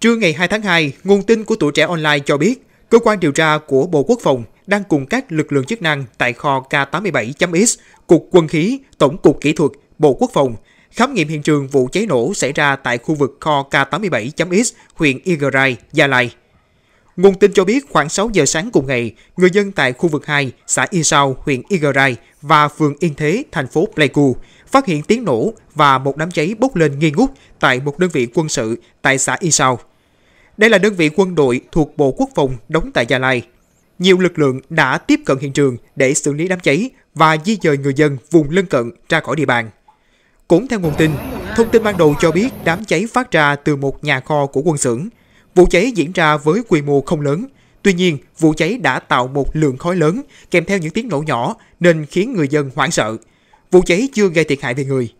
Trưa ngày 2 tháng 2, nguồn tin của tuổi trẻ online cho biết, cơ quan điều tra của Bộ Quốc phòng đang cùng các lực lượng chức năng tại kho K87.x, Cục Quân khí, Tổng cục Kỹ thuật, Bộ Quốc phòng khám nghiệm hiện trường vụ cháy nổ xảy ra tại khu vực kho K87.x, huyện Igrai, Gia Lai. Nguồn tin cho biết khoảng 6 giờ sáng cùng ngày, người dân tại khu vực 2, xã Y Sao, huyện Igrai và phường Yên Thế, thành phố Pleiku phát hiện tiếng nổ và một đám cháy bốc lên nghi ngút tại một đơn vị quân sự tại xã Y Sao. Đây là đơn vị quân đội thuộc Bộ Quốc phòng đóng tại Gia Lai. Nhiều lực lượng đã tiếp cận hiện trường để xử lý đám cháy và di dời người dân vùng lân cận ra khỏi địa bàn. Cũng theo nguồn tin, thông tin ban đầu cho biết đám cháy phát ra từ một nhà kho của quân xưởng. Vụ cháy diễn ra với quy mô không lớn, tuy nhiên vụ cháy đã tạo một lượng khói lớn kèm theo những tiếng nổ nhỏ nên khiến người dân hoảng sợ. Vụ cháy chưa gây thiệt hại về người,